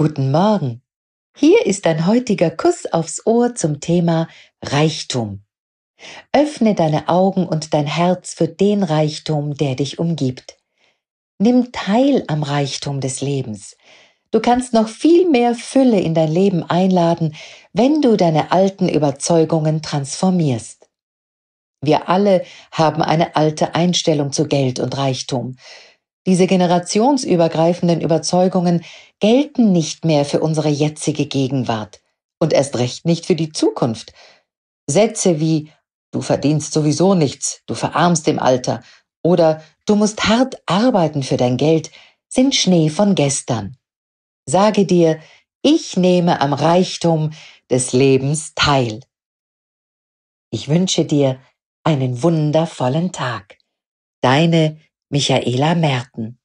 Guten Morgen. Hier ist dein heutiger Kuss aufs Ohr zum Thema Reichtum. Öffne deine Augen und dein Herz für den Reichtum, der dich umgibt. Nimm teil am Reichtum des Lebens. Du kannst noch viel mehr Fülle in dein Leben einladen, wenn du deine alten Überzeugungen transformierst. Wir alle haben eine alte Einstellung zu Geld und Reichtum. Diese generationsübergreifenden Überzeugungen gelten nicht mehr für unsere jetzige Gegenwart und erst recht nicht für die Zukunft. Sätze wie Du verdienst sowieso nichts, du verarmst im Alter oder Du musst hart arbeiten für dein Geld sind Schnee von gestern. Sage dir, ich nehme am Reichtum des Lebens teil. Ich wünsche dir einen wundervollen Tag. Deine Michaela Merten